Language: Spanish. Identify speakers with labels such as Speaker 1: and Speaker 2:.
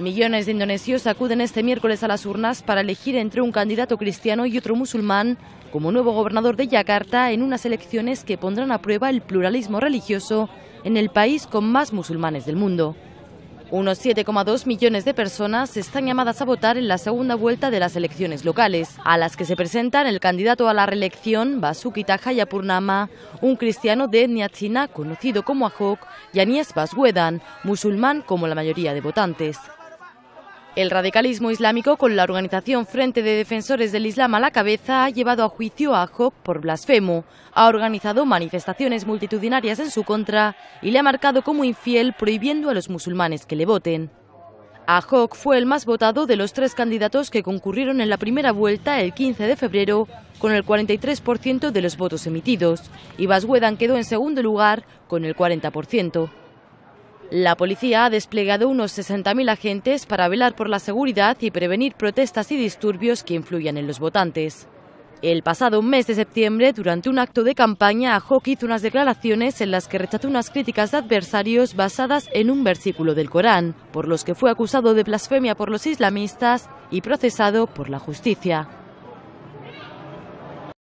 Speaker 1: Millones de indonesios acuden este miércoles a las urnas para elegir entre un candidato cristiano y otro musulmán como nuevo gobernador de Yakarta en unas elecciones que pondrán a prueba el pluralismo religioso en el país con más musulmanes del mundo. Unos 7,2 millones de personas están llamadas a votar en la segunda vuelta de las elecciones locales, a las que se presentan el candidato a la reelección, Basuki Tahayapurnama, un cristiano de etnia china conocido como Ahok, y Anies Baswedan, musulmán como la mayoría de votantes. El radicalismo islámico, con la organización Frente de Defensores del Islam a la cabeza, ha llevado a juicio a Ahok por blasfemo, ha organizado manifestaciones multitudinarias en su contra y le ha marcado como infiel prohibiendo a los musulmanes que le voten. Ahok fue el más votado de los tres candidatos que concurrieron en la primera vuelta el 15 de febrero con el 43% de los votos emitidos y Baswedan quedó en segundo lugar con el 40%. La policía ha desplegado unos 60.000 agentes para velar por la seguridad y prevenir protestas y disturbios que influyan en los votantes. El pasado mes de septiembre, durante un acto de campaña, Ahok hizo unas declaraciones en las que rechazó unas críticas de adversarios basadas en un versículo del Corán, por los que fue acusado de blasfemia por los islamistas y procesado por la justicia.